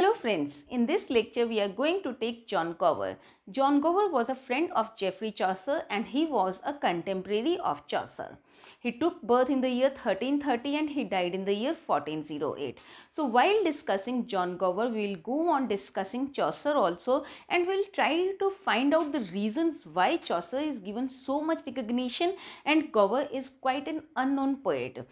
Hello friends, in this lecture we are going to take John Gower. John Gower was a friend of Geoffrey Chaucer and he was a contemporary of Chaucer. He took birth in the year 1330 and he died in the year 1408. So while discussing John Gower, we will go on discussing Chaucer also and we will try to find out the reasons why Chaucer is given so much recognition and Gower is quite an unknown poet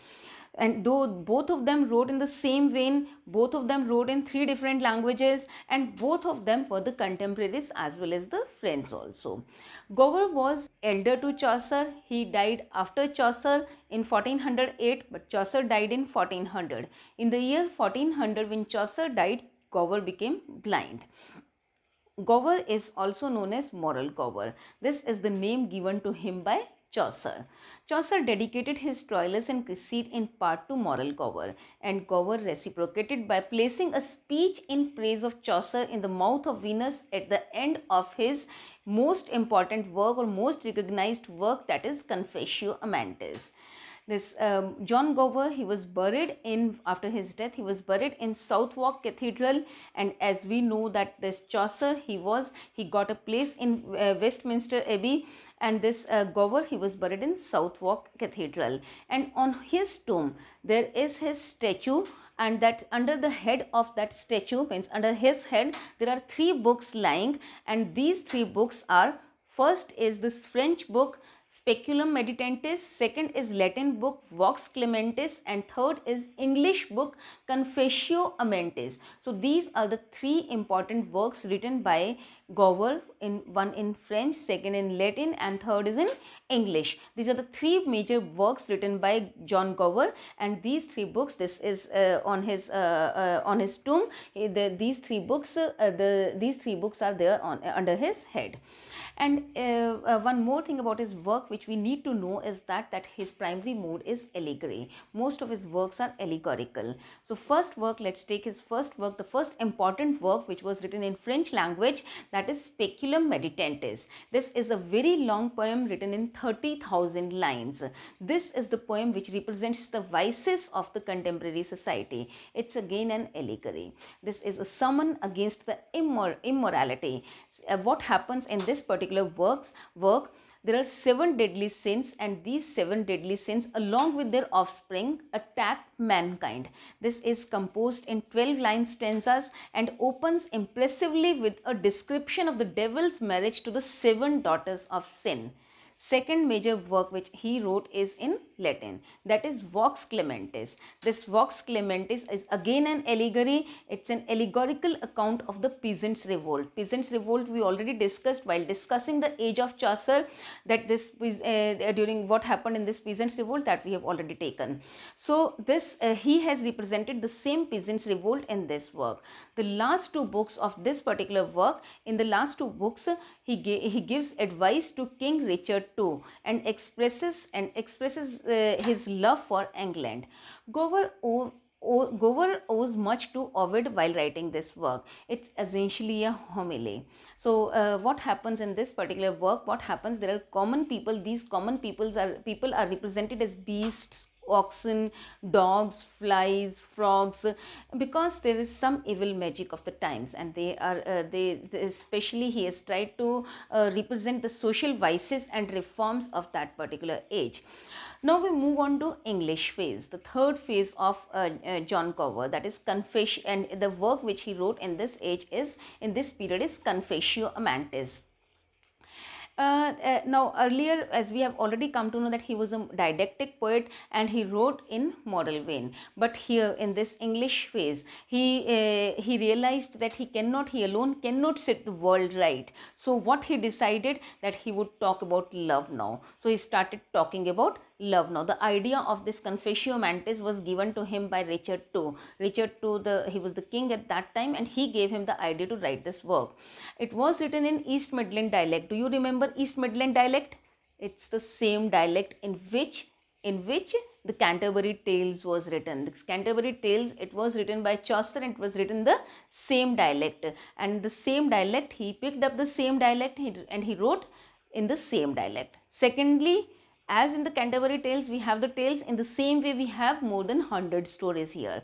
and though both of them wrote in the same vein both of them wrote in three different languages and both of them were the contemporaries as well as the friends also gower was elder to chaucer he died after chaucer in 1408 but chaucer died in 1400 in the year 1400 when chaucer died gower became blind gower is also known as moral gower this is the name given to him by Chaucer. Chaucer dedicated his Troilus and Cresside in part to moral Gower, and Gower reciprocated by placing a speech in praise of Chaucer in the mouth of Venus at the end of his most important work or most recognized work that is Confessio Amantis. This um, John Gower, he was buried in, after his death, he was buried in Southwark Cathedral and as we know that this Chaucer, he was, he got a place in uh, Westminster Abbey and this uh, Gower, he was buried in Southwark Cathedral and on his tomb, there is his statue and that under the head of that statue means under his head there are three books lying and these three books are first is this French book Speculum Meditantis. second is Latin book Vox Clementis and third is English book Confessio Amentis. So these are the three important works written by Gower in one in French, second in Latin and third is in English. These are the three major works written by John Gower and these three books this is uh, on his uh, uh, on his tomb the, these three books uh, the these three books are there on under his head. And uh, uh, one more thing about his work work which we need to know is that that his primary mode is allegory. Most of his works are allegorical. So first work, let's take his first work, the first important work which was written in French language that is Speculum Meditantis*. This is a very long poem written in 30,000 lines. This is the poem which represents the vices of the contemporary society. It's again an allegory. This is a summon against the immor immorality. Uh, what happens in this particular works work there are seven deadly sins and these seven deadly sins along with their offspring attack mankind. This is composed in 12 line stanzas and opens impressively with a description of the devil's marriage to the seven daughters of sin. Second major work which he wrote is in Latin that is Vox Clementis. This Vox Clementis is again an allegory. It's an allegorical account of the peasants revolt. Peasants revolt we already discussed while discussing the age of Chaucer that this uh, during what happened in this peasants revolt that we have already taken. So this uh, he has represented the same peasants revolt in this work. The last two books of this particular work in the last two books he, he gives advice to King Richard too and expresses and expresses uh, his love for England. Gower O Gower owes much to Ovid while writing this work. It's essentially a homily. So uh, what happens in this particular work? What happens? There are common people. These common peoples are people are represented as beasts, oxen, dogs, flies, frogs, because there is some evil magic of the times, and they are uh, they, they, especially he has tried to uh, represent the social vices and reforms of that particular age. Now we move on to English phase, the third phase of uh, uh, John Cover that is confession and the work which he wrote in this age is in this period is Confessio Amantis. Uh, uh, now earlier as we have already come to know that he was a didactic poet and he wrote in moral vein but here in this english phase he uh, he realized that he cannot he alone cannot set the world right so what he decided that he would talk about love now so he started talking about love. Now, the idea of this Confessio Mantis was given to him by Richard II. Richard II, the, he was the king at that time and he gave him the idea to write this work. It was written in East Midland dialect. Do you remember East Midland dialect? It's the same dialect in which in which the Canterbury Tales was written. The Canterbury Tales, it was written by Chaucer and it was written the same dialect. And the same dialect, he picked up the same dialect and he wrote in the same dialect. Secondly, as in the Canterbury tales, we have the tales in the same way we have more than 100 stories here.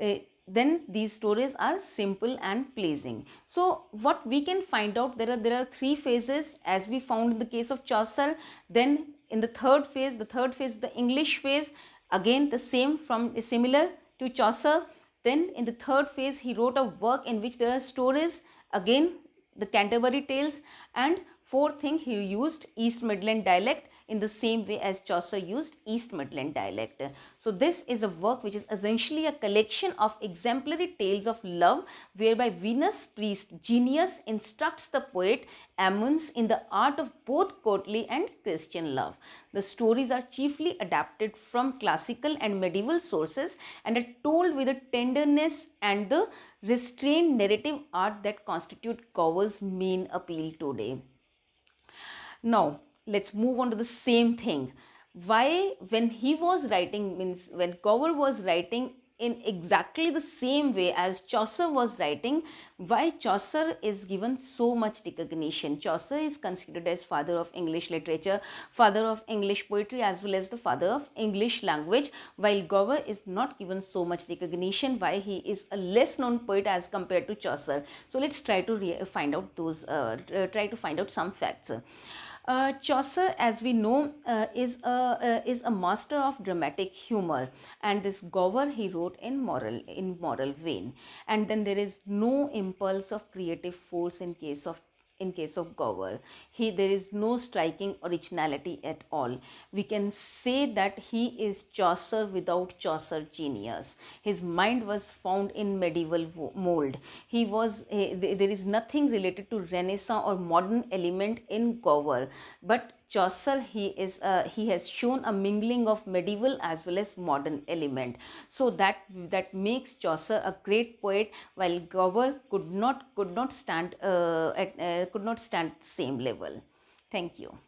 Uh, then these stories are simple and pleasing. So what we can find out, there are, there are three phases as we found in the case of Chaucer. Then in the third phase, the third phase, the English phase, again the same from similar to Chaucer. Then in the third phase, he wrote a work in which there are stories, again the Canterbury Tales and Fourth thing, he used East Midland dialect in the same way as Chaucer used East Midland dialect. So this is a work which is essentially a collection of exemplary tales of love whereby Venus priest Genius instructs the poet Amuns in the art of both courtly and Christian love. The stories are chiefly adapted from classical and medieval sources and are told with the tenderness and the restrained narrative art that constitute Gower's main appeal today. Now, let's move on to the same thing. Why, when he was writing, means when Gower was writing in exactly the same way as Chaucer was writing, why Chaucer is given so much recognition. Chaucer is considered as father of English literature, father of English poetry as well as the father of English language, while Gower is not given so much recognition why he is a less known poet as compared to Chaucer. So let's try to find out those, uh, try to find out some facts. Uh, Chaucer, as we know, uh, is, a, uh, is a master of dramatic humor and this Gower he wrote in moral, in moral vein. And then there is no impulse of creative force in case of in case of Gower. He, there is no striking originality at all. We can say that he is Chaucer without Chaucer genius. His mind was found in medieval mold. He was, there is nothing related to Renaissance or modern element in Gower. But Chaucer he is he has shown a mingling of medieval as well as modern element so that that makes Chaucer a great poet while Gower could not could not stand uh, at, uh, could not stand same level thank you